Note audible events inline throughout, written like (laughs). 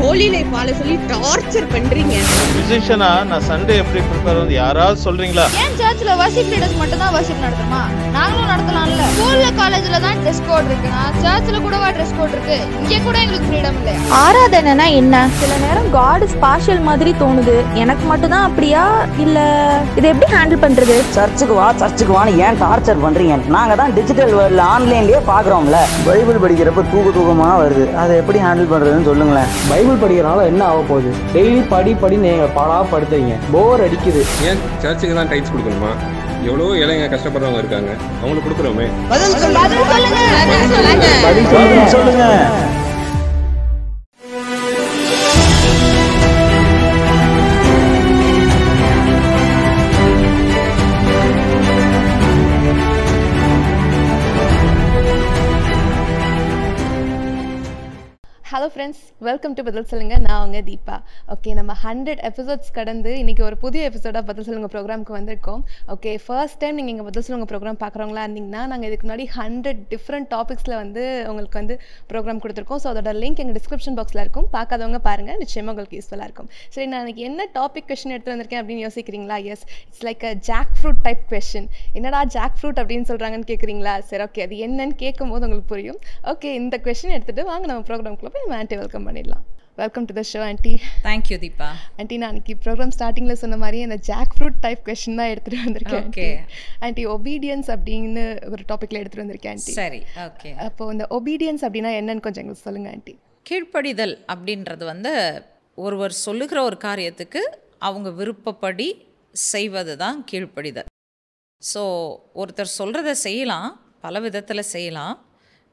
Holi life வாழ சொல்லி torture பண்றீங்க மியூசிஷியனா நான் சண்டே எப்படி ப்ரிப்பேர் வந்து யாராவது சொல்றீங்களா ஏன் சர்ச்சில் வர்ஷிப் லீடர்ஸ் மட்டும் தான் வர்ஷிப் நடத்துமா நாங்களும் நடத்தலாம்ல ஸ்கூல்ல காலேஜ்ல தான் ட்ரெஸ் கோட் இருக்குனா சர்ச்சில் கூடவா ட்ரெஸ் கோட் இருக்கு இங்க கூட எங்களுக்கு ஃப்ரீடம் இல்ல ஆராதனைனா என்ன சில நேரம் காட் ஸ்பாஷியல் மாதிரி தோணுது எனக்கு மட்டும் தான் அப்படியா இல்ல இதை எப்படி ஹேண்டில் பண்றது சர்ச்சுக்கு வா சர்ச்சுக்கு வான்னு ஏன் டார்ச்சர் பண்றீங்க நாங்க தான் டிஜிட்டல் வேர்ல்ட்ல ஆன்லைன்லயே பாக்குறோம்ல பைபிள் படிக்கிறப்ப தூக்க தூக்கமா வருது அதை எப்படி ஹேண்டில் பண்றதுன்னு சொல்லுங்களேன் பைபிள் படிக்கிறனால என்ன ஆக போகுது டெய்லி படி படி நீங்க பாடா படுத்துறீங்க போர் அடிக்குது ஏன் சர்ச்சுக்கு தான் டைட்ஸ் கொடுக்கணுமா எவ்வளோ இளைஞ கஷ்டப்படுறவங்க இருக்காங்க அவங்களுக்கு கொடுக்குறோமே பதில் சொல்லுங்க வெல்கம் டு பதில் சொல்லுங்க நான் அவங்க தீபா ஓகே நம்ம ஹண்ட்ரட் எபிசோட்ஸ் கடந்து இன்றைக்கி ஒரு புதிய எபிசோடாக பதில் சொல்லுங்க ப்ரோக்ராமுக்கு வந்திருக்கோம் ஓகே ஃபர்ஸ்ட் டைம் நீங்கள் இங்கே பதில் சொல்லுங்க ப்ரோக்ராம் பார்க்குறவங்களா இருந்தீங்கன்னா நாங்கள் இதுக்கு முன்னாடி ஹண்ட்ரட் டிஃப்ரெண்ட் டாபிக்ஸில் வந்து உங்களுக்கு வந்து ப்ரோக்ராம் கொடுத்துருக்கோம் ஸோ அதோட லிங்க் எங்கள் டிஸ்கிரிப்ஷன் பாக்ஸில் இருக்கும் பார்க்காதவங்க பாருங்கள் நிச்சயமாக உங்களுக்கு யூஸ்ஃபுல்லாக இருக்கும் சரி நான் எனக்கு என்ன டாபிக் கொஷின் எடுத்து வந்திருக்கேன் அப்படின்னு யோசிக்கிறீங்களா yes it's like a jackfruit type question என்னடா ஜாக் ஃப்ரூட் அப்படின்னு சொல்கிறாங்கன்னு கேட்குறீங்களா சரி ஓகே அது என்னன்னு கேட்கும் போது உங்களுக்கு புரியும் ஓகே இந்த கொஷின் எடுத்துகிட்டு வாங்க நம்ம குள்ளே போய் வெல்கம் பண்ணி பண்ணிடலாம் welcome to the show aunty thank you Deepa aunty நான் அன்றைக்கி ப்ரோக்ராம் ஸ்டார்டிங்கில் சொன்ன மாதிரி அந்த ஜாக் ஃப்ரூட் டைப் கொஷின் தான் எடுத்துகிட்டு வந்திருக்கேன் ஓகே ஆண்டி ஒபீடியன்ஸ் அப்படின்னு ஒரு டாப்பிக்கில் எடுத்துகிட்டு வந்திருக்கேன் ஆண்டி சரி ஓகே அப்போது இந்த ஒபீடியன்ஸ் அப்படின்னா என்னன்னு கொஞ்சம் எங்களுக்கு சொல்லுங்கள் ஆண்டி கீழ்ப்படிதல் அப்படின்றது வந்து ஒருவர் சொல்லுகிற ஒரு காரியத்துக்கு அவங்க விருப்பப்படி செய்வது தான் கீழ்ப்படிதல் ஸோ ஒருத்தர் சொல்கிறத செய்யலாம் பல விதத்தில் செய்யலாம்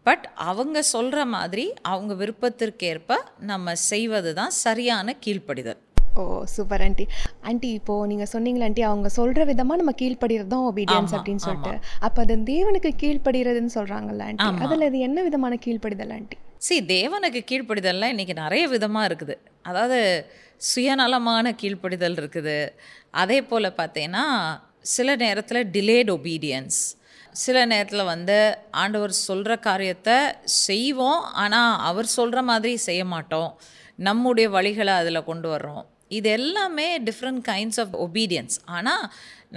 பட் அவங்க சொல்கிற மாதிரி அவங்க விருப்பத்திற்கேற்ப நம்ம செய்வது தான் சரியான கீழ்ப்படிதல் ஓ சூப்பர் ஆண்டி ஆண்டி இப்போ நீங்கள் சொன்னீங்களா ஆண்டி அவங்க சொல்கிற விதமாக நம்ம கீழ்ப்படுகிறது தான் ஒபீடியன்ஸ் அப்படின்னு சொல்லிட்டு அப்போ அது தேவனுக்கு கீழ்ப்படுகிறதுன்னு சொல்கிறாங்கல்ல ஆண்டி அதில் இது என்ன விதமான கீழ்ப்படுதல் ஆண்டி சி தேவனுக்கு கீழ்ப்படிதல்லாம் இன்றைக்கி நிறைய விதமாக இருக்குது அதாவது சுயநலமான கீழ்ப்படிதல் இருக்குது அதே போல் பார்த்தீங்கன்னா சில நேரத்தில் டிலேட் ஒபீடியன்ஸ் சில நேரத்தில் வந்து ஆண்டவர் சொல்கிற காரியத்தை செய்வோம் ஆனால் அவர் சொல்கிற மாதிரி செய்ய மாட்டோம் நம்முடைய வழிகளை அதில் கொண்டு வர்றோம் இது எல்லாமே டிஃப்ரெண்ட் கைண்ட்ஸ் ஆஃப் ஒபீடியன்ஸ் ஆனால்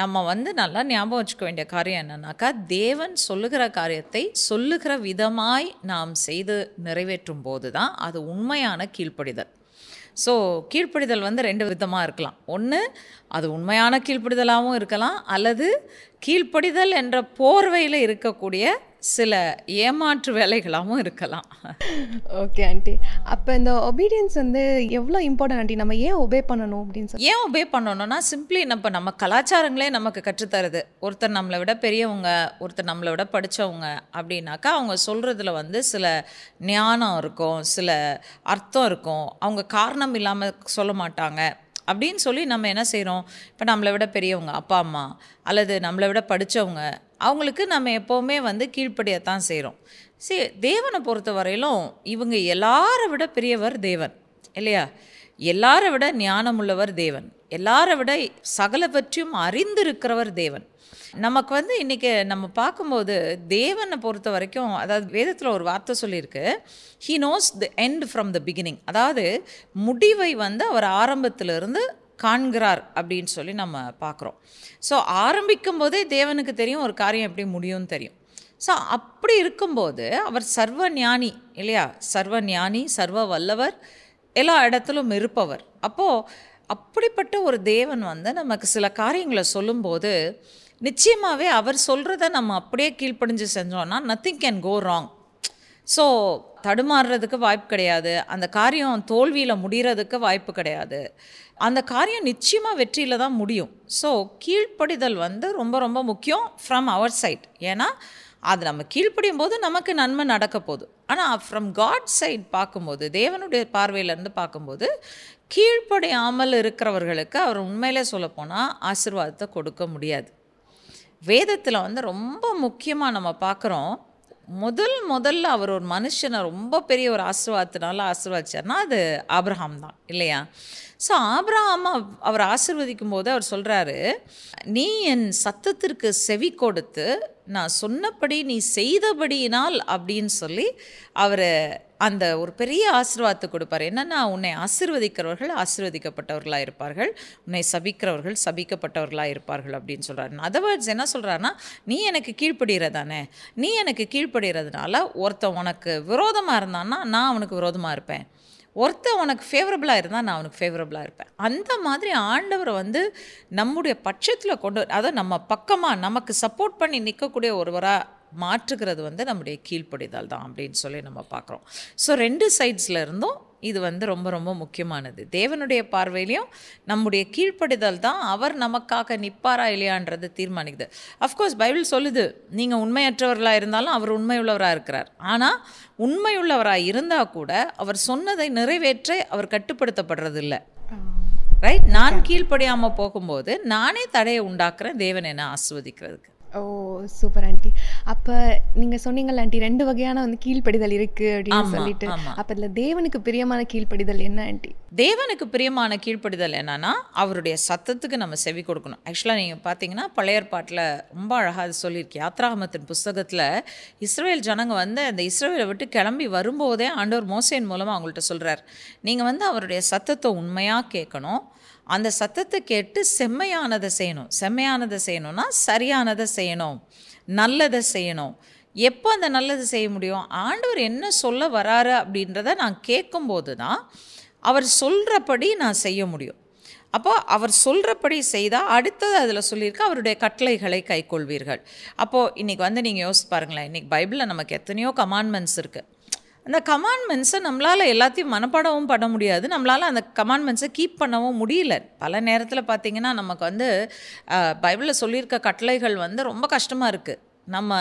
நம்ம வந்து நல்லா ஞாபகம் வச்சுக்க வேண்டிய காரியம் என்னன்னாக்கா தேவன் சொல்லுகிற காரியத்தை சொல்லுகிற விதமாய் நாம் செய்து நிறைவேற்றும் போது தான் அது உண்மையான கீழ்ப்படிதல் ஸோ கீழ்ப்படிதல் வந்து ரெண்டு விதமாக இருக்கலாம் ஒன்று அது உண்மையான கீழ்ப்படிதலாகவும் இருக்கலாம் அல்லது கீழ்ப்படிதல் என்ற போர்வையில் இருக்கக்கூடிய சில ஏமாற்று வேலைகளாகவும் இருக்கலாம் ஓகே ஆண்டி அப்போ இந்த ஒபீடியன்ஸ் வந்து எவ்வளோ இம்பார்ட்டன் ஆண்டி நம்ம ஏன் ஒபே பண்ணணும் அப்படின்னு சொல்லி ஏன் ஒபே பண்ணணும்னா சிம்பிளி நம்ம நம்ம கலாச்சாரங்களே நமக்கு கற்றுத்தருது ஒருத்தர் நம்மளை விட பெரியவங்க ஒருத்தர் நம்மளை விட படித்தவங்க அப்படின்னாக்கா அவங்க சொல்கிறதுல வந்து சில ஞானம் இருக்கும் சில அர்த்தம் இருக்கும் அவங்க காரணம் இல்லாமல் சொல்ல மாட்டாங்க அப்படின்னு சொல்லி நம்ம என்ன செய்கிறோம் இப்போ நம்மளை விட பெரியவங்க அப்பா அம்மா அல்லது நம்மளை விட படித்தவங்க அவங்களுக்கு நம்ம எப்போவுமே வந்து கீழ்ப்படியத்தான் செய்கிறோம் சரி தேவனை பொறுத்த வரையிலும் இவங்க எல்லாரை விட பெரியவர் தேவன் இல்லையா எல்லாரை விட ஞானமுள்ளவர் தேவன் எல்லாரை விட சகலவற்றையும் அறிந்திருக்கிறவர் தேவன் நமக்கு வந்து இன்றைக்கி நம்ம பார்க்கும்போது தேவனை பொறுத்த வரைக்கும் அதாவது வேதத்தில் ஒரு வார்த்தை சொல்லியிருக்கு he knows the end from the beginning அதாவது முடிவை வந்து அவர் ஆரம்பத்திலிருந்து காண்கிறார் அப்படின்னு சொல்லி நம்ம பார்க்குறோம் ஸோ ஆரம்பிக்கும் போதே தேவனுக்கு தெரியும் ஒரு காரியம் எப்படி முடியும்னு தெரியும் ஸோ அப்படி இருக்கும்போது அவர் சர்வ ஞானி இல்லையா சர்வ ஞானி சர்வ வல்லவர் எல்லா இடத்திலும் இருப்பவர் அப்போது அப்படிப்பட்ட ஒரு தேவன் வந்து நமக்கு சில காரியங்களை சொல்லும்போது நிச்சயமாகவே அவர் சொல்கிறத நம்ம அப்படியே கீழ்ப்படிஞ்சு செஞ்சோன்னா nothing can go wrong so தடுமாறுறதுக்கு வாய்ப்பு கிடையாது அந்த காரியம் தோல்வியில் முடிகிறதுக்கு வாய்ப்பு கிடையாது அந்த காரியம் நிச்சயமாக வெற்றியில் தான் முடியும் ஸோ கீழ்ப்படிதல் வந்து ரொம்ப ரொம்ப முக்கியம் ஃப்ரம் அவர் சைட் ஏன்னா அது நம்ம கீழ்ப்படியும் போது நமக்கு நன்மை நடக்க போகுது ஆனால் ஃப்ரம் காட் சைட் பார்க்கும்போது தேவனுடைய பார்வையிலேருந்து பார்க்கும்போது கீழ்ப்படியாமல் இருக்கிறவர்களுக்கு அவர் உண்மையிலே சொல்லப்போனால் ஆசிர்வாதத்தை கொடுக்க முடியாது வேதத்தில் வந்து ரொம்ப முக்கியமாக நம்ம பார்க்குறோம் முதல் முதல்ல அவர் ஒரு மனுஷனை ரொம்ப பெரிய ஒரு ஆசிர்வாதத்தினால ஆசிர்வாதிச்சார்னா அது ஆப்ரஹாம் தான் இல்லையா ஸோ ஆப்ரஹாம் அவர் ஆசிர்வதிக்கும் போது அவர் சொல்கிறாரு நீ என் சத்தத்திற்கு செவி கொடுத்து நான் சொன்னபடி நீ செய்தபடியினால் அப்படின்னு சொல்லி அவர் அந்த ஒரு பெரிய ஆசிர்வாதத்தை கொடுப்பார் என்னென்னா உன்னை ஆசிர்வதிக்கிறவர்கள் ஆசிர்வதிக்கப்பட்டவர்களாக இருப்பார்கள் உன்னை சபிக்கிறவர்கள் சபிக்கப்பட்டவர்களாக இருப்பார்கள் அப்படின்னு சொல்கிறார் அதர்வைஸ் என்ன சொல்கிறாருன்னா நீ எனக்கு கீழ்ப்படுகிறதானே தானே நீ எனக்கு கீழ்ப்படுகிறதுனால ஒருத்தன் உனக்கு விரோதமாக இருந்தான்னா நான் அவனுக்கு விரோதமாக இருப்பேன் ஒருத்தன் உனக்கு ஃபேவரபுளாக இருந்தால் நான் அவனுக்கு ஃபேவரபுளாக இருப்பேன் அந்த மாதிரி ஆண்டவரை வந்து நம்முடைய பட்சத்தில் கொண்டு அதாவது நம்ம பக்கமாக நமக்கு சப்போர்ட் பண்ணி நிற்கக்கூடிய ஒருவராக மாற்றுகிறது வந்து நம்முடைய கீழ்ப்படிதல் தான் அப்படின்னு சொல்லி நம்ம பார்க்குறோம் ஸோ ரெண்டு சைட்ஸில் இருந்தும் இது வந்து ரொம்ப ரொம்ப முக்கியமானது தேவனுடைய பார்வையிலையும் நம்முடைய கீழ்ப்படிதல் தான் அவர் நமக்காக நிற்பாரா இல்லையான்றது தீர்மானிக்குது அஃப்கோர்ஸ் பைபிள் சொல்லுது நீங்கள் உண்மையற்றவர்களாக இருந்தாலும் அவர் உண்மையுள்ளவராக இருக்கிறார் ஆனால் உண்மையுள்ளவராக இருந்தால் கூட அவர் சொன்னதை நிறைவேற்ற அவர் கட்டுப்படுத்தப்படுறது இல்லை ரைட் நான் கீழ்ப்படியாமல் போகும்போது நானே தடையை உண்டாக்குறேன் தேவன் என்ன ஆஸ்வதிக்கிறதுக்கு ஓ சூப்பர் ஆண்டி அப்போ நீங்கள் சொன்னீங்கல்ல ஆண்டி ரெண்டு வகையான வந்து கீழ்ப்படிதல் இருக்குது அப்படின்னு சொல்லிட்டு அப்போ இதில் தேவனுக்கு பிரியமான கீழ்ப்படிதல் என்ன ஆண்டி தேவனுக்கு பிரியமான கீழ்ப்படிதல் என்னன்னா அவருடைய சத்தத்துக்கு நம்ம செவி கொடுக்கணும் ஆக்சுவலாக நீங்கள் பார்த்தீங்கன்னா பழையர் பாட்டில் ரொம்ப அழகாக அது சொல்லியிருக்கு யாத்ராமத்தின் புஸ்தகத்தில் இஸ்ரேல் ஜனங்க வந்து அந்த இஸ்ரேலை விட்டு கிளம்பி வரும்போதே ஆண்டவர் மோசையின் மூலமாக அவங்கள்ட்ட சொல்கிறார் நீங்கள் வந்து அவருடைய சத்தத்தை உண்மையாக கேட்கணும் அந்த சத்தத்தை கேட்டு செம்மையானதை செய்யணும் செம்மையானதை செய்யணும்னா சரியானதை செய்யணும் நல்லதை செய்யணும் எப்போ அந்த நல்லது செய்ய முடியும் ஆண்டவர் என்ன சொல்ல வராரு அப்படின்றத நான் கேட்கும்போது தான் அவர் சொல்கிறபடி நான் செய்ய முடியும் அப்போ அவர் சொல்கிறபடி செய்தால் அடுத்தது அதில் சொல்லியிருக்க அவருடைய கட்டளைகளை கைக்கொள்வீர்கள் அப்போது இன்றைக்கி வந்து நீங்கள் யோசிச்சு பாருங்களேன் இன்றைக்கி பைபிளில் நமக்கு எத்தனையோ கமாண்ட்மெண்ட்ஸ் இருக்குது அந்த கமாண்ட்மெண்ட்ஸை நம்மளால் எல்லாத்தையும் மனப்பாடவும் பண்ண முடியாது நம்மளால் அந்த கமாண்ட்மெண்ட்ஸை கீப் பண்ணவும் முடியல பல நேரத்தில் பார்த்திங்கன்னா நமக்கு வந்து பைபிளில் சொல்லியிருக்க கட்டளைகள் வந்து ரொம்ப கஷ்டமாக இருக்குது நம்ம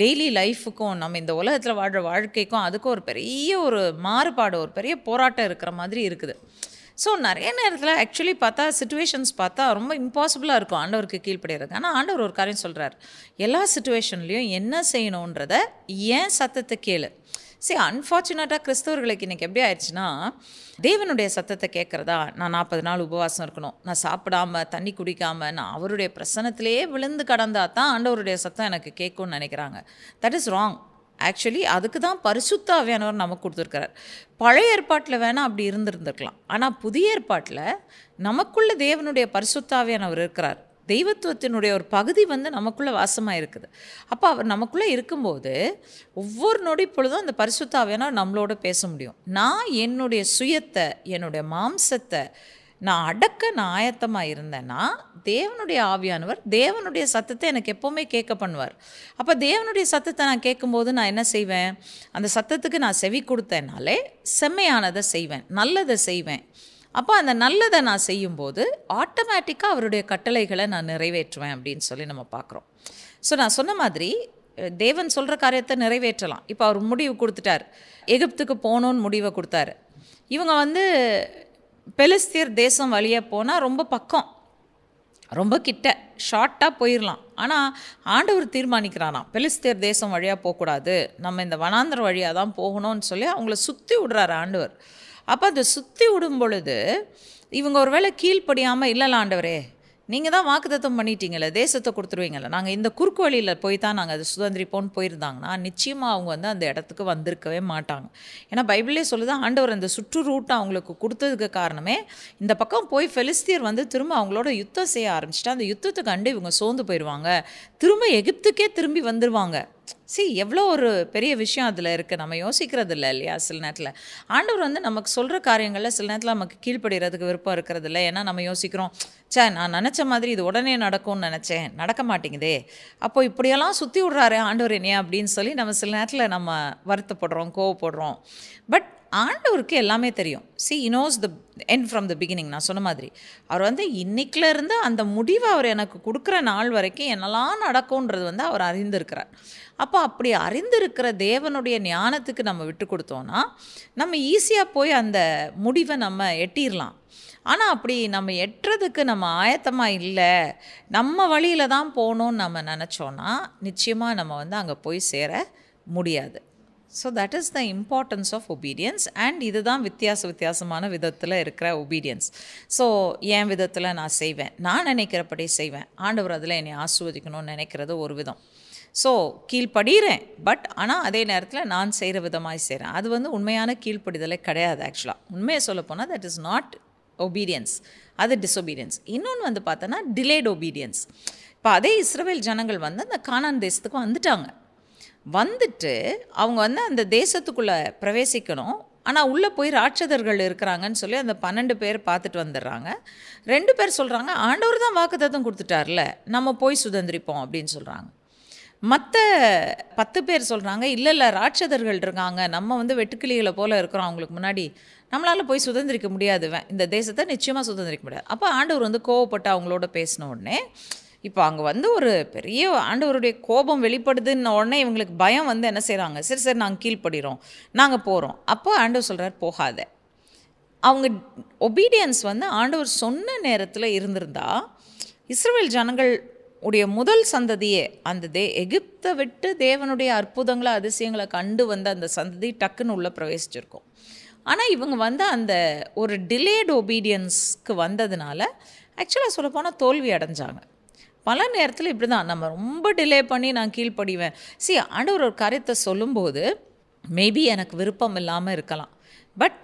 டெய்லி லைஃபுக்கும் நம்ம இந்த உலகத்தில் வாழ்கிற வாழ்க்கைக்கும் அதுக்கும் ஒரு பெரிய ஒரு மாறுபாடு ஒரு பெரிய போராட்டம் இருக்கிற மாதிரி இருக்குது ஸோ நிறைய நேரத்தில் ஆக்சுவலி பார்த்தா சுச்சுவேஷன்ஸ் பார்த்தா ரொம்ப இம்பாசிபிளாக இருக்கும் ஆண்டவருக்கு கீழ்ப்படுகிறது ஆனால் ஆண்டவர் ஒரு காரியம் சொல்கிறார் எல்லா சுச்சுவேஷன்லேயும் என்ன செய்யணுன்றத ஏன் சத்தத்தை கேளு சரி அன்ஃபார்ச்சுனேட்டாக கிறிஸ்தவர்களுக்கு இன்றைக்கி எப்படி ஆயிடுச்சுன்னா தேவனுடைய சத்தத்தை கேட்குறதா நான் நாற்பது நாள் உபவாசம் இருக்கணும் நான் சாப்பிடாம தண்ணி குடிக்காமல் நான் அவருடைய பிரசனத்திலே விழுந்து கடந்தா தான் ஆண்டவருடைய சத்தம் எனக்கு கேட்கும்னு நினைக்கிறாங்க தட் இஸ் ராங் ஆக்சுவலி அதுக்கு தான் பரிசுத்தாவியானவர் நமக்கு கொடுத்துருக்கிறார் பழைய ஏற்பாட்டில் வேணால் அப்படி இருந்திருந்துருக்கலாம் ஆனால் புதிய ஏற்பாட்டில் நமக்குள்ள தேவனுடைய பரிசுத்தாவியானவர் இருக்கிறார் தெய்வத்துவத்தினுடைய ஒரு பகுதி வந்து நமக்குள்ளே வாசமாக இருக்குது அப்போ அவர் நமக்குள்ளே இருக்கும்போது ஒவ்வொரு நொடி பொழுதும் அந்த பரிசுத்தாவியனால் நம்மளோட பேச முடியும் நான் என்னுடைய சுயத்தை என்னுடைய மாம்சத்தை நான் அடக்க நான் ஆயத்தமாக இருந்தேன்னா தேவனுடைய ஆவியானவர் தேவனுடைய சத்தத்தை எனக்கு எப்போவுமே கேட்க பண்ணுவார் அப்போ தேவனுடைய சத்தத்தை நான் கேட்கும்போது நான் என்ன செய்வேன் அந்த சத்தத்துக்கு நான் செவி கொடுத்தேனாலே செம்மையானதை செய்வேன் நல்லதை செய்வேன் அப்போ அந்த நல்லதை நான் செய்யும்போது ஆட்டோமேட்டிக்காக அவருடைய கட்டளைகளை நான் நிறைவேற்றுவேன் அப்படின்னு சொல்லி நம்ம பார்க்குறோம் ஸோ நான் சொன்ன மாதிரி தேவன் சொல்கிற காரியத்தை நிறைவேற்றலாம் இப்போ அவர் முடிவு கொடுத்துட்டார் எகிப்துக்கு போகணுன்னு முடிவை கொடுத்தாரு இவங்க வந்து பெலஸ்தீர் தேசம் வழியாக போனால் ரொம்ப பக்கம் ரொம்ப கிட்ட ஷார்ட்டாக போயிடலாம் ஆனால் ஆண்டவர் தீர்மானிக்கிறானா பெலிஸ்தீர் தேசம் வழியாக போகக்கூடாது நம்ம இந்த வனாந்திர வழியாக தான் போகணும்னு சொல்லி அவங்கள சுற்றி விடுறாரு ஆண்டவர் அப்போ அதை சுற்றி விடும் பொழுது இவங்க ஒரு வேளை கீழ்ப்படியாமல் இல்லலாண்டவரே ஆண்டவரே நீங்கள் தான் வாக்குத்தத்தம் பண்ணிட்டீங்களே தேசத்தை கொடுத்துருவீங்களே நாங்கள் இந்த குறுக்கு வழியில் போய் தான் நாங்கள் அது சுதந்திரிப்போன்னு போயிருந்தாங்கன்னா நிச்சயமாக அவங்க வந்து அந்த இடத்துக்கு வந்திருக்கவே மாட்டாங்க ஏன்னா பைபிளே சொல்லுது ஆண்டவர் அந்த சுற்று ரூட்டை அவங்களுக்கு கொடுத்ததுக்கு காரணமே இந்த பக்கம் போய் ஃபெலிஸ்தியர் வந்து திரும்ப அவங்களோட யுத்தம் செய்ய ஆரம்பிச்சிட்டா அந்த யுத்தத்தை கண்டு இவங்க சோர்ந்து போயிடுவாங்க திரும்ப எகிப்துக்கே திரும்பி வந்துடுவாங்க சி எவ்வளோ ஒரு பெரிய விஷயம் அதில் இருக்குது நம்ம யோசிக்கிறது இல்லை இல்லையா சில நேரத்தில் ஆண்டவர் வந்து நமக்கு சொல்கிற காரியங்களில் சில நேரத்தில் நமக்கு கீழ்ப்படுகிறதுக்கு விருப்பம் இருக்கிறது இல்லை ஏன்னா நம்ம யோசிக்கிறோம் சே நான் நினச்ச மாதிரி இது உடனே நடக்கும்னு நினச்சேன் நடக்க மாட்டேங்குதே அப்போ இப்படியெல்லாம் சுற்றி விட்றாரு ஆண்டவர் என்னையா அப்படின்னு சொல்லி நம்ம சில நேரத்தில் நம்ம வருத்தப்படுறோம் கோவப்படுறோம் பட் ஆண்டவருக்கு எல்லாமே தெரியும் he knows the end from the beginning நான் சொன்ன மாதிரி அவர் வந்து இன்னைக்குலேருந்து அந்த முடிவை அவர் எனக்கு கொடுக்குற நாள் வரைக்கும் என்னெல்லாம் நடக்கும்ன்றது வந்து அவர் அறிந்திருக்கிறார் அப்போ அப்படி அறிந்திருக்கிற தேவனுடைய ஞானத்துக்கு நம்ம விட்டு கொடுத்தோன்னா நம்ம ஈஸியாக போய் அந்த முடிவை நம்ம எட்டிடலாம் ஆனால் அப்படி நம்ம எட்டுறதுக்கு நம்ம ஆயத்தமாக இல்லை நம்ம வழியில் தான் போகணும்னு நம்ம நினச்சோன்னா நிச்சயமாக நம்ம வந்து அங்கே போய் சேர முடியாது so that is the importance of obedience and இதுதான் வித்தியாச வித்தியாசமான விதத்தில் இருக்கிற ஒபீடியன்ஸ் ஸோ என் விதத்தில் நான் செய்வேன் நான் நினைக்கிறபடி செய்வேன் ஆண்டவர் அதில் என்னை ஆசுவதிக்கணும்னு நினைக்கிறது ஒரு விதம் ஸோ கீழ்ப்படுகிறேன் பட் ஆனால் அதே நேரத்தில் நான் செய்கிற விதமாக செய்கிறேன் அது வந்து உண்மையான கீழ்ப்படிதலே கிடையாது ஆக்சுவலாக உண்மையை சொல்லப்போனால் தட் இஸ் நாட் ஒபீடியன்ஸ் அது டிஸ்ஒபீடியன்ஸ் இன்னொன்று வந்து பார்த்தோன்னா டிலேட் ஒபீடியன்ஸ் இப்போ அதே இஸ்ரேல் ஜனங்கள் வந்து அந்த கானான் தேசத்துக்கு வந்துட்டாங்க வந்துட்டு அவங்க வந்து அந்த தேசத்துக்குள்ளே பிரவேசிக்கணும் ஆனால் உள்ளே போய் ராட்சதர்கள் இருக்கிறாங்கன்னு சொல்லி அந்த பன்னெண்டு பேர் பார்த்துட்டு வந்துடுறாங்க ரெண்டு பேர் சொல்கிறாங்க ஆண்டவர் தான் வாக்குத்தத்தம் கொடுத்துட்டார்ல நம்ம போய் சுதந்திரிப்போம் அப்படின்னு சொல்கிறாங்க மற்ற பத்து பேர் சொல்கிறாங்க இல்லை இல்லை ராட்சதர்கள் இருக்காங்க நம்ம வந்து வெட்டுக்கிளிகளை போல் இருக்கிறோம் அவங்களுக்கு முன்னாடி நம்மளால் போய் சுதந்திரிக்க முடியாது இந்த தேசத்தை நிச்சயமாக சுதந்திரிக்க முடியாது அப்போ ஆண்டவர் வந்து கோவப்பட்டு அவங்களோட பேசின உடனே இப்போ அங்கே வந்து ஒரு பெரிய ஆண்டவருடைய கோபம் வெளிப்படுதுன்ன உடனே இவங்களுக்கு பயம் வந்து என்ன செய்கிறாங்க சரி சரி நாங்கள் கீழ்ப்படுகிறோம் நாங்கள் போகிறோம் அப்போ ஆண்டவர் சொல்கிறார் போகாத அவங்க ஒபீடியன்ஸ் வந்து ஆண்டவர் சொன்ன நேரத்தில் இருந்திருந்தா இஸ்ரேல் ஜனங்கள் உடைய முதல் சந்ததியே அந்த தே எகிப்தை விட்டு தேவனுடைய அற்புதங்களை அதிசயங்களை கண்டு வந்த அந்த சந்ததி டக்குன்னு உள்ளே பிரவேசிச்சிருக்கோம் ஆனால் இவங்க வந்து அந்த ஒரு டிலேடு ஒபீடியன்ஸ்க்கு வந்ததுனால ஆக்சுவலாக சொல்லப்போனால் தோல்வி அடைஞ்சாங்க பல நேரத்தில் இப்படி தான் நம்ம ரொம்ப டிலே பண்ணி நான் கீழ்ப்படிவேன் சி ஆண்டவர் ஒரு காரியத்தை சொல்லும்போது மேபி எனக்கு விருப்பம் இல்லாமல் இருக்கலாம் பட்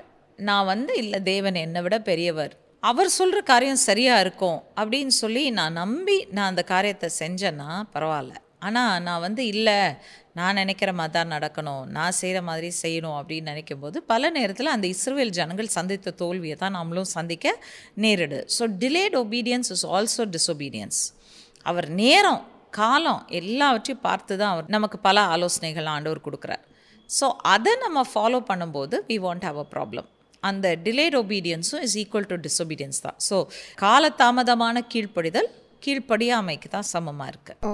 நான் வந்து இல்லை தேவன் என்னை விட பெரியவர் அவர் சொல்கிற காரியம் சரியாக இருக்கும் அப்படின்னு சொல்லி நான் நம்பி நான் அந்த காரியத்தை செஞ்சேன்னா பரவாயில்ல ஆனால் நான் வந்து இல்லை நான் நினைக்கிற மாதிரி தான் நடக்கணும் நான் செய்கிற மாதிரி செய்யணும் அப்படின்னு நினைக்கும் போது பல நேரத்தில் அந்த இஸ்ரேல் ஜனங்கள் சந்தித்த தோல்வியை தான் நம்மளும் சந்திக்க நேரிடு so delayed obedience is also disobedience அவர் நேரம் காலம் எல்லாவற்றையும் பார்த்து தான் அவர் நமக்கு பல ஆலோசனைகள் ஆண்டவர் கொடுக்குறார் ஸோ அதை நம்ம ஃபாலோ பண்ணும்போது we want have a problem அந்த டிலேட் ஒபீடியன்ஸும் இஸ் ஈக்குவல் டு டிஸ்ஒபீடியன்ஸ் தான் ஸோ காலதாமதமான கீழ்ப்படிதல் கீழ்ப்படியாமைக்கு தான் சமமாக இருக்குது ஓ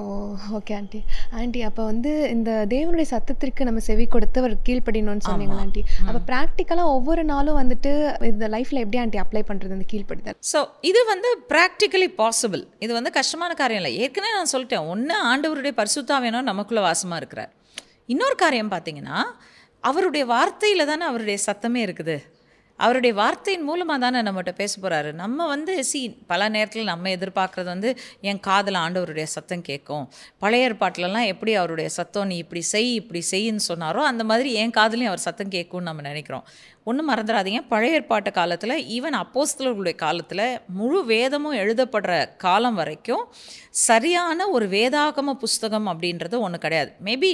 ஓகே ஆண்டி ஆண்டி அப்போ வந்து இந்த தேவனுடைய சத்தத்திற்கு நம்ம செவி கொடுத்து அவர் கீழ்ப்படினோன்னு சொன்னீங்க ஆண்டி அப்போ ப்ராக்டிக்கலாக ஒவ்வொரு நாளும் வந்துட்டு இந்த லைஃப்பில் எப்படி ஆண்டி அப்ளை பண்ணுறது இந்த கீழ்ப்படுதல் ஸோ இது வந்து ப்ராக்டிக்கலி பாசிபிள் இது வந்து கஷ்டமான காரியம் இல்லை ஏற்கனவே நான் சொல்லிட்டேன் ஒன்று ஆண்டவருடைய வேணும் நமக்குள்ளே வாசமாக இருக்கிறார் இன்னொரு காரியம் பார்த்தீங்கன்னா அவருடைய வார்த்தையில் தானே அவருடைய சத்தமே இருக்குது அவருடைய வார்த்தையின் மூலமாக தானே நம்மகிட்ட பேச போகிறாரு நம்ம வந்து சி பல நேரத்தில் நம்ம எதிர்பார்க்குறது வந்து என் காதில் ஆண்டவருடைய சத்தம் கேட்கும் பழைய ஏற்பாட்டிலலாம் எப்படி அவருடைய சத்தம் நீ இப்படி செய் இப்படி செய்ன்னு சொன்னாரோ அந்த மாதிரி என் காதலையும் அவர் சத்தம் கேட்கும்னு நம்ம நினைக்கிறோம் ஒன்றும் மறந்துடாதீங்க பழைய ஏற்பாட்டு காலத்தில் ஈவன் அப்போஸ்தலர்களுடைய காலத்தில் முழு வேதமும் எழுதப்படுற காலம் வரைக்கும் சரியான ஒரு வேதாகம புஸ்தகம் அப்படின்றது ஒன்று கிடையாது மேபி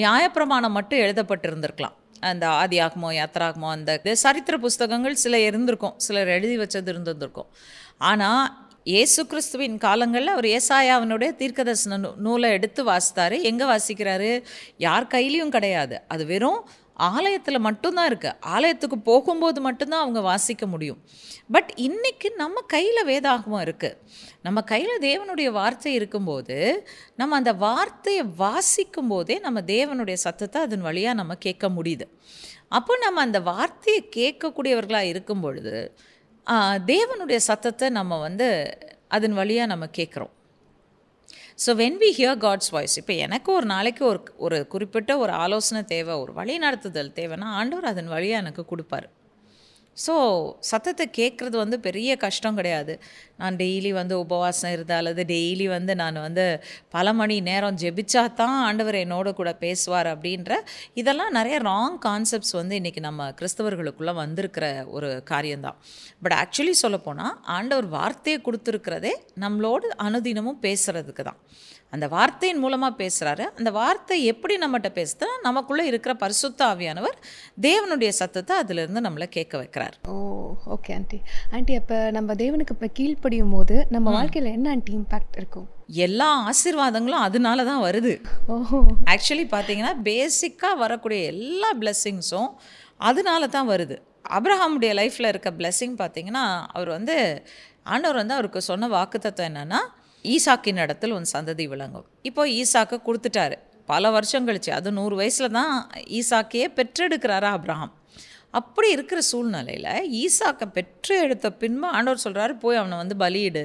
நியாயப்பிரமாணம் மட்டும் எழுதப்பட்டிருந்திருக்கலாம் அந்த ஆதி ஆகமோ யாத்ராத்மோ அந்த சரித்திர புஸ்தகங்கள் சில இருந்திருக்கும் சிலர் எழுதி வச்சது இருந்திருந்திருக்கும் ஆனால் ஏசு கிறிஸ்துவின் காலங்களில் அவர் ஏசாயாவினுடைய தீர்க்கதர்சன நூலை எடுத்து வாசித்தார் எங்கே வாசிக்கிறாரு யார் கையிலையும் கிடையாது அது வெறும் ஆலயத்தில் மட்டும்தான் இருக்குது ஆலயத்துக்கு போகும்போது மட்டும்தான் அவங்க வாசிக்க முடியும் பட் இன்றைக்கி நம்ம கையில் வேதாகமம் இருக்குது நம்ம கையில் தேவனுடைய வார்த்தை இருக்கும்போது நம்ம அந்த வார்த்தையை வாசிக்கும் போதே நம்ம தேவனுடைய சத்தத்தை அதன் வழியாக நம்ம கேட்க முடியுது அப்போ நம்ம அந்த வார்த்தையை கேட்கக்கூடியவர்களாக இருக்கும் பொழுது தேவனுடைய சத்தத்தை நம்ம வந்து அதன் வழியாக நம்ம கேட்குறோம் so when we hear God's voice இப்போ எனக்கு ஒரு நாளைக்கு ஒரு ஒரு குறிப்பிட்ட ஒரு ஆலோசனை தேவை ஒரு வழிநடத்துதல் தேவைன்னா ஆண்டவர் அதன் வழியாக எனக்கு கொடுப்பாரு ஸோ சத்தத்தை கேட்குறது வந்து பெரிய கஷ்டம் கிடையாது நான் டெய்லி வந்து உபவாசம் இருந்தால் அல்லது டெய்லி வந்து நான் வந்து பல மணி நேரம் ஜெபிச்சா தான் ஆண்டவர் என்னோட கூட பேசுவார் அப்படின்ற இதெல்லாம் நிறைய ராங் கான்செப்ட்ஸ் வந்து இன்றைக்கி நம்ம கிறிஸ்தவர்களுக்குள்ளே வந்திருக்கிற ஒரு காரியம்தான் பட் ஆக்சுவலி சொல்லப்போனால் ஆண்டவர் வார்த்தையை கொடுத்துருக்கிறதே நம்மளோடு அனுதினமும் பேசுகிறதுக்கு தான் அந்த வார்த்தையின் மூலமாக பேசுகிறாரு அந்த வார்த்தை எப்படி நம்மகிட்ட பேசுதுன்னா நமக்குள்ளே இருக்கிற பரிசுத்த ஆவியானவர் தேவனுடைய சத்தத்தை அதிலிருந்து நம்மளை கேட்க வைக்கிறார் ஓ ஓகே ஆண்டி ஆண்டி அப்போ நம்ம தேவனுக்கு இப்போ கீழ்ப்படியும் போது நம்ம வாழ்க்கையில் என்ன ஆண்டி இம்பேக்ட் இருக்கும் எல்லா ஆசீர்வாதங்களும் அதனால தான் வருது ஆக்சுவலி பார்த்தீங்கன்னா பேசிக்காக வரக்கூடிய எல்லா பிளெஸ்ஸிங்ஸும் அதனால தான் வருது அப்ரஹாமுடைய லைஃப்பில் இருக்க பிளெஸ்ஸிங் பார்த்தீங்கன்னா அவர் வந்து ஆண்டவர் வந்து அவருக்கு சொன்ன வாக்குத்தத்தம் என்னென்னா ஈசாக்கின் இடத்தில் உன் சந்ததி விளங்கும் இப்போ ஈசாக்கு கொடுத்துட்டாரு பல வருஷம் கழிச்சு அது நூறு வயசில் தான் ஈசாக்கையே பெற்றெடுக்கிறாரா அப்ரஹாம் அப்படி இருக்கிற சூழ்நிலையில் ஈசாக்கை பெற்று எடுத்த பின்பு ஆண்டவர் சொல்கிறாரு போய் அவனை வந்து பலியிடு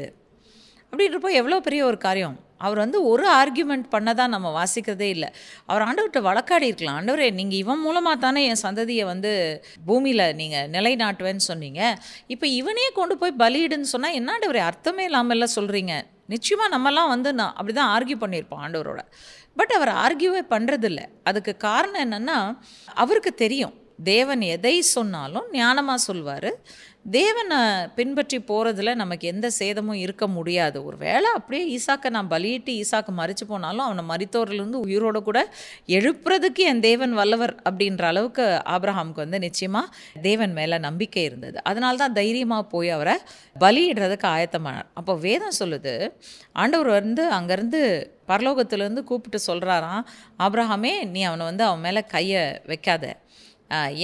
அப்படின்றப்போ எவ்வளோ பெரிய ஒரு காரியம் அவர் வந்து ஒரு ஆர்கியூமெண்ட் பண்ணதான் நம்ம வாசிக்கிறதே இல்லை அவர் ஆண்டவர்கிட்ட வழக்காடி இருக்கலாம் ஆண்டவரே நீங்கள் இவன் மூலமாக தானே என் சந்ததியை வந்து பூமியில் நீங்கள் நிலைநாட்டுவேன்னு சொன்னீங்க இப்போ இவனே கொண்டு போய் பலியிடுன்னு சொன்னால் என்னாண்டவரே அர்த்தமே இல்லாமல் சொல்கிறீங்க நிச்சயமாக நம்மலாம் வந்து நான் அப்படி தான் ஆர்கியூ பண்ணியிருப்போம் ஆண்டவரோட பட் அவர் ஆர்கியூவே பண்ணுறதில்ல அதுக்கு காரணம் என்னென்னா அவருக்கு தெரியும் தேவன் எதை சொன்னாலும் ஞானமாக சொல்வார் தேவனை பின்பற்றி போகிறதுல நமக்கு எந்த சேதமும் இருக்க முடியாது ஒரு வேளை அப்படியே ஈசாக்கை நான் பலியிட்டு ஈசாக்கு மறித்து போனாலும் அவனை மறித்தோர்லேருந்து உயிரோடு கூட எழுப்புறதுக்கு என் தேவன் வல்லவர் அப்படின்ற அளவுக்கு ஆப்ரஹாமுக்கு வந்து நிச்சயமாக தேவன் மேலே நம்பிக்கை இருந்தது அதனால தான் தைரியமாக போய் அவரை பலியிடுறதுக்கு ஆயத்தமான அப்போ வேதம் சொல்லுது ஆண்டவர் வந்து அங்கேருந்து பரலோகத்துலேருந்து கூப்பிட்டு சொல்கிறாராம் ஆப்ரஹாமே நீ அவனை வந்து அவன் மேலே கையை வைக்காத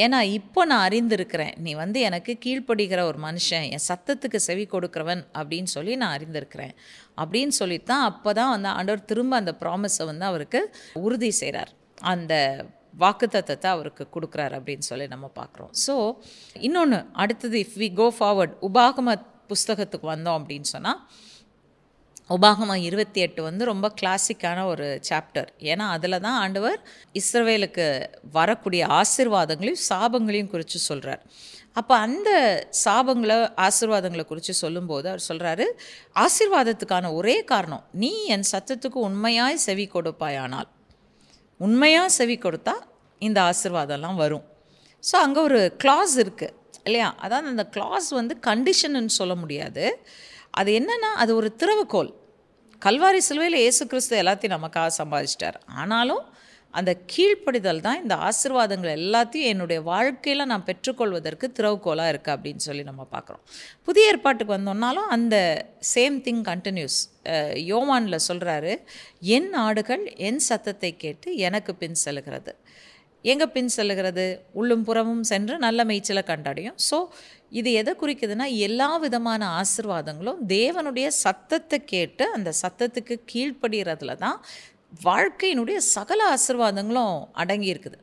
ஏன்னா இப்போ நான் அறிந்திருக்கிறேன் நீ வந்து எனக்கு கீழ்ப்படுகிற ஒரு மனுஷன் என் சத்தத்துக்கு செவி கொடுக்குறவன் அப்படின்னு சொல்லி நான் அறிந்திருக்கிறேன் அப்படின்னு சொல்லித்தான் அப்போ தான் வந்து ஆண்டவர் திரும்ப அந்த ப்ராமிஸை வந்து அவருக்கு உறுதி செய்கிறார் அந்த வாக்கு அவருக்கு கொடுக்குறார் அப்படின்னு சொல்லி நம்ம பார்க்குறோம் ஸோ இன்னொன்று அடுத்தது இஃப் வி கோ ஃபார்வர்ட் உபாகம புஸ்தகத்துக்கு வந்தோம் அப்படின்னு சொன்னால் உபாகமம் இருபத்தி எட்டு வந்து ரொம்ப கிளாசிக்கான ஒரு சாப்டர் ஏன்னா அதில் தான் ஆண்டவர் இஸ்ரவேலுக்கு வரக்கூடிய ஆசிர்வாதங்களையும் சாபங்களையும் குறித்து சொல்கிறார் அப்போ அந்த சாபங்களை ஆசிர்வாதங்களை குறித்து சொல்லும்போது அவர் சொல்கிறாரு ஆசிர்வாதத்துக்கான ஒரே காரணம் நீ என் சத்தத்துக்கு உண்மையாய் செவி கொடுப்பாயானால் உண்மையாக செவி கொடுத்தா இந்த ஆசிர்வாதம்லாம் வரும் ஸோ அங்கே ஒரு கிளாஸ் இருக்குது இல்லையா அதான் அந்த கிளாஸ் வந்து கண்டிஷன்னு சொல்ல முடியாது அது என்னென்னா அது ஒரு திறவுகோல் கல்வாரி சிலுவையில் இயேசு கிறிஸ்து எல்லாத்தையும் நமக்காக சம்பாதிச்சிட்டார் ஆனாலும் அந்த கீழ்ப்படிதல் தான் இந்த ஆசிர்வாதங்கள் எல்லாத்தையும் என்னுடைய வாழ்க்கையில் நான் பெற்றுக்கொள்வதற்கு திறவுகோலாக இருக்குது அப்படின்னு சொல்லி நம்ம பார்க்குறோம் புதிய ஏற்பாட்டுக்கு வந்தோம்னாலும் அந்த சேம் திங் கண்டினியூஸ் யோமானில் சொல்கிறாரு என் ஆடுகள் என் சத்தத்தை கேட்டு எனக்கு பின் செல்கிறது எங்கே பின் செல்கிறது உள்ளும் புறமும் சென்று நல்ல மெய்ச்சலை கண்டாடியும் ஸோ இது எதை குறிக்குதுன்னா எல்லா விதமான ஆசிர்வாதங்களும் தேவனுடைய சத்தத்தை கேட்டு அந்த சத்தத்துக்கு கீழ்ப்படுகிறதுல தான் வாழ்க்கையினுடைய சகல ஆசிர்வாதங்களும் அடங்கி இருக்குது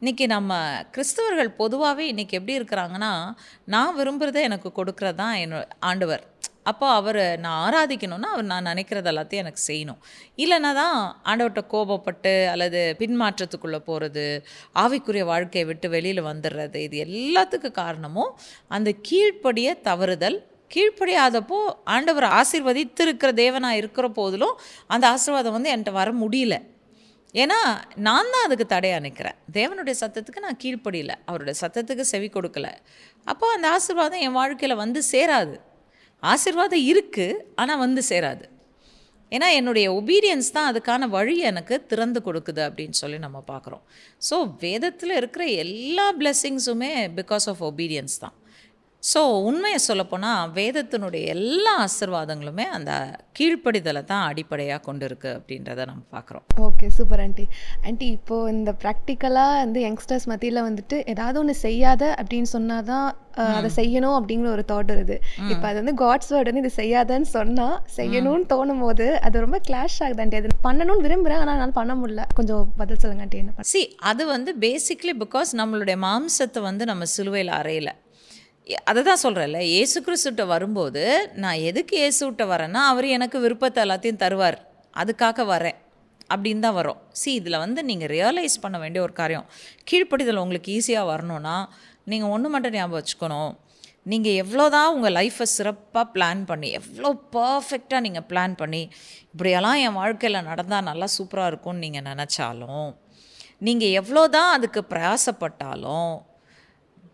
இன்றைக்கி நம்ம கிறிஸ்தவர்கள் பொதுவாகவே இன்றைக்கி எப்படி இருக்கிறாங்கன்னா நான் விரும்புகிறத எனக்கு கொடுக்குறதான் என்னோட ஆண்டவர் அப்போ அவரை நான் ஆராதிக்கணும்னா அவர் நான் நினைக்கிறது எல்லாத்தையும் எனக்கு செய்யணும் இல்லைனா தான் ஆண்டவர்கிட்ட கோபப்பட்டு அல்லது பின்மாற்றத்துக்குள்ளே போகிறது ஆவிக்குரிய வாழ்க்கையை விட்டு வெளியில் வந்துடுறது இது எல்லாத்துக்கு காரணமும் அந்த கீழ்ப்படிய தவறுதல் கீழ்ப்படியாதப்போ ஆண்டவர் ஆசிர்வதித்து இருக்கிற தேவனாக இருக்கிற போதிலும் அந்த ஆசீர்வாதம் வந்து என்கிட்ட வர முடியல ஏன்னா நான் தான் அதுக்கு தடையாக நிற்கிறேன் தேவனுடைய சத்தத்துக்கு நான் கீழ்ப்படியில அவருடைய சத்தத்துக்கு செவி கொடுக்கல அப்போது அந்த ஆசீர்வாதம் என் வாழ்க்கையில் வந்து சேராது ஆசிர்வாதம் இருக்குது ஆனால் வந்து சேராது ஏன்னா என்னுடைய ஒபீடியன்ஸ் தான் அதுக்கான வழி எனக்கு திறந்து கொடுக்குது அப்படின்னு சொல்லி நம்ம பார்க்குறோம் ஸோ வேதத்தில் இருக்கிற எல்லா பிளெஸ்ஸிங்ஸுமே பிகாஸ் ஆஃப் ஒபீடியன்ஸ் தான் ஸோ உண்மையை சொல்லப்போனால் வேதத்தினுடைய எல்லா ஆசிர்வாதங்களுமே அந்த கீழ்ப்படிதலை தான் அடிப்படையாக கொண்டு இருக்குது அப்படின்றத நம்ம பார்க்குறோம் ஓகே சூப்பர் ஆண்டி ஆண்டி இப்போது இந்த ப்ராக்டிக்கலாக வந்து யங்ஸ்டர்ஸ் மத்தியில் வந்துட்டு ஏதாவது ஒன்று செய்யாத அப்படின்னு சொன்னால் தான் அதை செய்யணும் அப்படிங்கிற ஒரு தாட் வருது இப்போ அது வந்து காட்ஸ் வேர்டு வந்து இது செய்யாதன்னு சொன்னால் செய்யணும்னு தோணும் போது அது ரொம்ப கிளாஷ் ஆகுது ஆண்டி அது பண்ணணும்னு விரும்புகிறேன் ஆனால் நான் பண்ண முடியல கொஞ்சம் பதில் சொல்லுங்க ஆண்டி என்ன சி அது வந்து பேசிக்லி பிகாஸ் நம்மளுடைய மாம்சத்தை வந்து நம்ம சிலுவையில் அறையில் அதை தான் சொல்கிறேன்ல ஏசு கிறிஸ்துட்ட வரும்போது நான் எதுக்கு ஏசுகிட்ட வரேன்னா அவர் எனக்கு விருப்பத்தை எல்லாத்தையும் தருவார் அதுக்காக வரேன் அப்படின்னு தான் வரும் சி இதில் வந்து நீங்கள் ரியலைஸ் பண்ண வேண்டிய ஒரு காரியம் கீழ்ப்படிதல் உங்களுக்கு ஈஸியாக வரணும்னா நீங்கள் ஒன்று மட்டும் ஞாபகம் வச்சுக்கணும் நீங்கள் எவ்வளோ தான் உங்கள் லைஃப்பை சிறப்பாக பிளான் பண்ணி எவ்வளோ பர்ஃபெக்டாக நீங்கள் பிளான் பண்ணி இப்படியெல்லாம் என் வாழ்க்கையில் நடந்தால் நல்லா சூப்பராக இருக்கும்னு நீங்கள் நினச்சாலும் நீங்கள் எவ்வளோ தான் அதுக்கு பிரயாசப்பட்டாலும்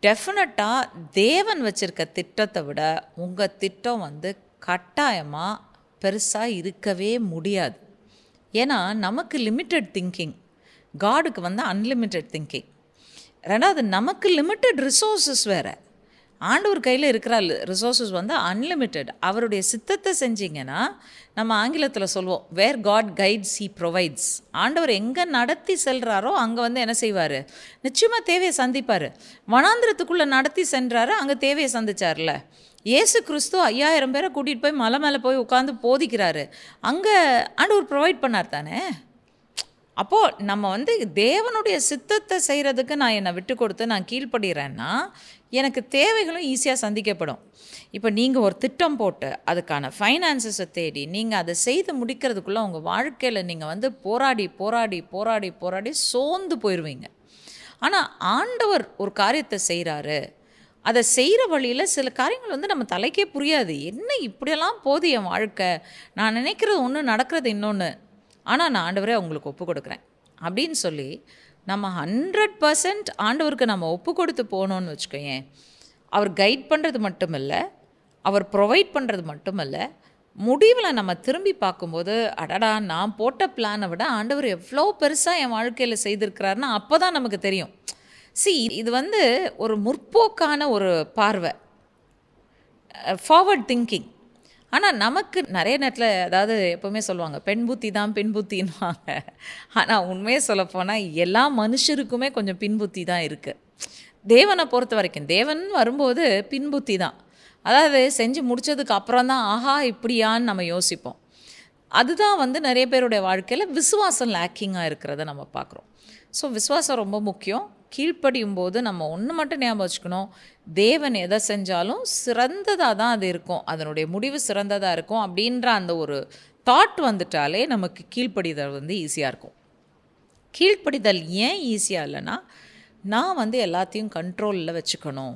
டெஃபினட்டாக தேவன் வச்சுருக்க திட்டத்தை விட உங்கள் திட்டம் வந்து கட்டாயமாக பெருசாக இருக்கவே முடியாது ஏன்னா நமக்கு லிமிட்டெட் திங்கிங் காடுக்கு வந்து அன்லிமிட்டெட் திங்கிங் ரெண்டாவது நமக்கு லிமிட்டட் ரிசோர்ஸஸ் வேறு ஆண்டவர் கையில் இருக்கிற ரிசோர்ஸஸ் வந்து அன்லிமிட்டெட் அவருடைய சித்தத்தை செஞ்சிங்கன்னா நம்ம ஆங்கிலத்தில் சொல்லுவோம் where God guides he provides ஆண்டவர் எங்கே நடத்தி செல்கிறாரோ அங்கே வந்து என்ன செய்வார் நிச்சயமாக தேவையை சந்திப்பார் வனாந்திரத்துக்குள்ளே நடத்தி சென்றாரு அங்கே தேவையை சந்திச்சார்ல ஏசு கிறிஸ்து ஐயாயிரம் பேரை கூட்டிகிட்டு போய் மலை மேலே போய் உட்காந்து போதிக்கிறாரு அங்கே ஆண்டவர் ப்ரொவைட் பண்ணார் தானே அப்போது நம்ம வந்து தேவனுடைய சித்தத்தை செய்கிறதுக்கு நான் என்னை விட்டு கொடுத்து நான் கீழ்ப்படுகிறேன்னா எனக்கு தேவைகளும் ஈஸியாக சந்திக்கப்படும் இப்போ நீங்கள் ஒரு திட்டம் போட்டு அதுக்கான ஃபைனான்சஸை தேடி நீங்கள் அதை செய்து முடிக்கிறதுக்குள்ளே உங்கள் வாழ்க்கையில் நீங்கள் வந்து போராடி போராடி போராடி போராடி சோர்ந்து போயிடுவீங்க ஆனால் ஆண்டவர் ஒரு காரியத்தை செய்கிறாரு அதை செய்கிற வழியில் சில காரியங்கள் வந்து நம்ம தலைக்கே புரியாது என்ன இப்படியெல்லாம் போது என் வாழ்க்கை நான் நினைக்கிறது ஒன்று நடக்கிறது இன்னொன்று ஆனால் நான் ஆண்டவரே அவங்களுக்கு ஒப்பு கொடுக்குறேன் அப்படின்னு சொல்லி நம்ம ஹண்ட்ரட் பர்சன்ட் ஆண்டவருக்கு நம்ம ஒப்பு கொடுத்து போனோன்னு வச்சுக்கோங்க அவர் கைட் பண்ணுறது மட்டும் இல்லை அவர் ப்ரொவைட் பண்ணுறது மட்டும் இல்லை முடிவில் நம்ம திரும்பி பார்க்கும்போது அடடா நான் போட்ட பிளானை விட ஆண்டவர் எவ்வளோ பெருசாக என் வாழ்க்கையில் செய்திருக்கிறாருன்னா அப்போ தான் நமக்கு தெரியும் சி இது வந்து ஒரு முற்போக்கான ஒரு பார்வை ஃபார்வர்ட் uh, திங்கிங் ஆனால் நமக்கு நிறைய நேரத்தில் அதாவது எப்போவுமே சொல்லுவாங்க பெண் புத்தி தான் பெண் புத்தின்வாங்க ஆனால் உண்மையே சொல்லப்போனால் எல்லா மனுஷருக்குமே கொஞ்சம் பின்புத்தி தான் இருக்குது தேவனை பொறுத்த வரைக்கும் தேவன் வரும்போது பின்புத்தி தான் அதாவது செஞ்சு முடித்ததுக்கு அப்புறம் தான் ஆஹா இப்படியான்னு நம்ம யோசிப்போம் அதுதான் வந்து நிறைய பேருடைய வாழ்க்கையில் விசுவாசம் லேக்கிங்காக இருக்கிறத நம்ம பார்க்குறோம் ஸோ விசுவாசம் ரொம்ப முக்கியம் கீழ்ப்படியும் போது நம்ம ஒன்று மட்டும் ஞாபகம் வச்சுக்கணும் தேவன் எதை செஞ்சாலும் சிறந்ததாக தான் அது இருக்கும் அதனுடைய முடிவு சிறந்ததாக இருக்கும் அப்படின்ற அந்த ஒரு தாட் வந்துட்டாலே நமக்கு கீழ்ப்படிதல் வந்து ஈஸியாக இருக்கும் கீழ்ப்படிதல் ஏன் ஈஸியாக இல்லைன்னா நான் வந்து எல்லாத்தையும் கண்ட்ரோலில் வச்சுக்கணும்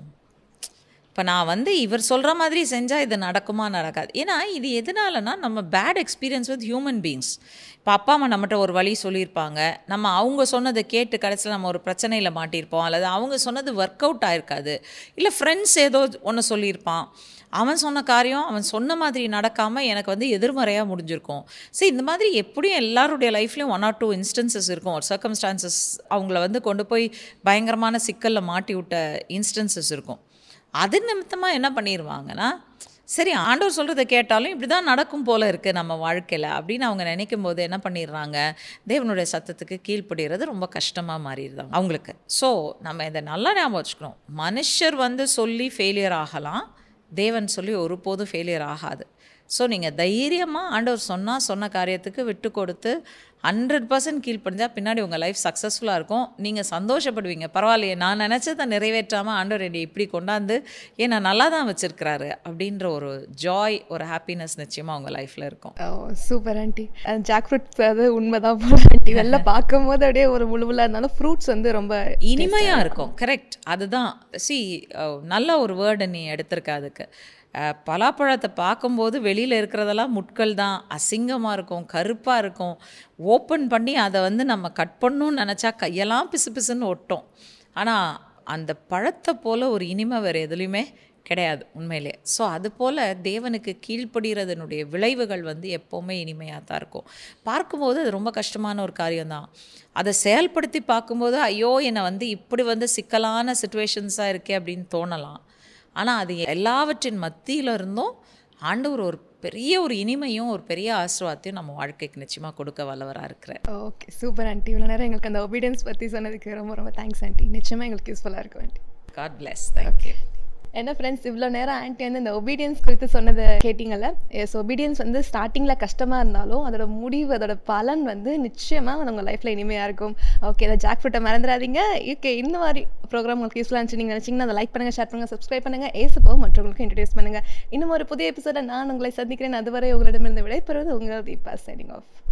இப்போ நான் வந்து இவர் சொல்கிற மாதிரி செஞ்சால் இது நடக்குமா நடக்காது ஏன்னா இது எதனாலனா நம்ம bad experience with human beings இப்போ அப்பா அம்மா நம்மகிட்ட ஒரு வழி சொல்லியிருப்பாங்க நம்ம அவங்க சொன்னதை கேட்டு கடைசியில் நம்ம ஒரு பிரச்சனையில் மாட்டியிருப்போம் அல்லது அவங்க சொன்னது ஒர்க் அவுட் ஆகிருக்காது இல்லை ஃப்ரெண்ட்ஸ் ஏதோ ஒன்று சொல்லியிருப்பான் அவன் சொன்ன காரியம் அவன் சொன்ன மாதிரி நடக்காமல் எனக்கு வந்து எதிர்மறையாக முடிஞ்சிருக்கும் ஸோ இந்த மாதிரி எப்படியும் எல்லாருடைய லைஃப்லேயும் ஒன் ஆர் டூ இன்ஸ்டன்சஸ் இருக்கும் ஒரு சர்க்கம்ஸ்டான்சஸ் அவங்கள வந்து கொண்டு போய் பயங்கரமான சிக்கலில் மாட்டி விட்ட இன்ஸ்டன்சஸ் இருக்கும் அது நிமித்தமாக என்ன பண்ணிடுவாங்கன்னா சரி ஆண்டவர் சொல்கிறத கேட்டாலும் இப்படி தான் நடக்கும் போல் இருக்குது நம்ம வாழ்க்கையில் அப்படின்னு அவங்க நினைக்கும் போது என்ன பண்ணிடுறாங்க தேவனுடைய சத்தத்துக்கு கீழ்ப்படுகிறது ரொம்ப கஷ்டமாக மாறிடுறாங்க அவங்களுக்கு ஸோ நம்ம இதை நல்லா ஞாபகம் வச்சுக்கணும் மனுஷர் வந்து சொல்லி ஃபெயிலியர் ஆகலாம் தேவன் சொல்லி ஒருபோதும் ஃபெயிலியர் ஆகாது ஸோ நீங்கள் தைரியமாக ஆண்டவர் சொன்னால் சொன்ன காரியத்துக்கு விட்டு கொடுத்து ஹண்ட்ரட் பர்சன்ட் கீழ் பண்ணிஞ்சால் பின்னாடி உங்கள் லைஃப் சக்ஸஸ்ஃபுல்லாக இருக்கும் நீங்கள் சந்தோஷப்படுவீங்க பரவாயில்லையே நான் நினச்சதை நிறைவேற்றாமல் ஆண்டவர் என்னை இப்படி கொண்டாந்து ஏன்னா நல்லா தான் வச்சுருக்கிறாரு அப்படின்ற ஒரு ஜாய் ஒரு ஹாப்பினஸ் நிச்சயமாக உங்கள் லைஃப்பில் இருக்கும் சூப்பர் ஆண்டி ஜாக் ஃப்ரூட்ஸ் அது உண்மை தான் ஆண்டி வெளில (laughs) பார்க்கும் போது அப்படியே ஒரு முழுவில் இருந்தாலும் ஃப்ரூட்ஸ் வந்து ரொம்ப இனிமையாக இருக்கும் கரெக்ட் அதுதான் சி நல்ல ஒரு வேர்டு நீ எடுத்திருக்க அதுக்கு பலாப்பழத்தை பார்க்கும்போது வெளியில் இருக்கிறதெல்லாம் முட்கள் தான் அசிங்கமாக இருக்கும் கருப்பாக இருக்கும் ஓப்பன் பண்ணி அதை வந்து நம்ம கட் பண்ணணும்னு நினச்சா கையெல்லாம் பிசு பிசுன்னு ஒட்டும் ஆனால் அந்த பழத்தை போல் ஒரு இனிமை வேறு எதுலேயுமே கிடையாது உண்மையிலே ஸோ அது போல் தேவனுக்கு கீழ்ப்படுகிறதுனுடைய விளைவுகள் வந்து எப்போவுமே இனிமையாக தான் இருக்கும் பார்க்கும்போது அது ரொம்ப கஷ்டமான ஒரு காரியம்தான் அதை செயல்படுத்தி பார்க்கும்போது ஐயோ என்னை வந்து இப்படி வந்து சிக்கலான சுச்சுவேஷன்ஸாக இருக்கே அப்படின்னு தோணலாம் ஆனால் அது எல்லாவற்றின் மத்தியில் இருந்தும் ஆண்டவர் ஒரு பெரிய ஒரு இனிமையும் ஒரு பெரிய ஆசிர்வாதத்தையும் நம்ம வாழ்க்கைக்கு நிச்சயமாக கொடுக்க வல்லவராக இருக்கிற ஓகே சூப்பர் ஆண்டி இவ்வளோ நேரம் எங்களுக்கு அந்த ஒபீடியன்ஸ் பற்றி சொன்னதுக்கு ரொம்ப ரொம்ப தேங்க்ஸ் ஆண்டி நிச்சயமாக எங்களுக்கு யூஸ்ஃபுல்லாக இருக்கும் ஆண்டி காட் பிளஸ் தேங்க்யூ என்ன ஃப்ரெண்ட்ஸ் இவ்வளோ நேரம் ஆண்டி வந்து இந்த ஒபீடியன்ஸ் குறித்து சொன்னதை கேட்டிங்கல்ல எஸ் ஒபீடியன்ஸ் வந்து ஸ்டார்டிங்கில் கஷ்டமாக இருந்தாலும் அதோட முடிவு அதோட பலன் வந்து நிச்சயமாக உங்கள் லைஃப்பில் இனிமையாக இருக்கும் ஓகே அதை ஜாக் ஃபுட்டை மறந்துடாதீங்க ஓகே இந்த மாதிரி ப்ரோக்ராம் உங்களுக்கு யூஸ்ஃபுல்லாக இருந்துச்சு நீங்கள் நினச்சிங்கன்னா அதை லைக் பண்ணுங்கள் ஷேர் பண்ணுங்கள் சப்ஸ்கிரைப் பண்ணுங்கள் ஏசப்போ மற்றவங்களுக்கு இன்ட்ரடியூஸ் பண்ணுங்கள் இன்னும் ஒரு புதிய எபிசோட நான் உங்களை சந்திக்கிறேன் அதுவரை உங்களிடமிருந்து விடைபெறுவது உங்கள் தீபா சைனிங் ஆஃப்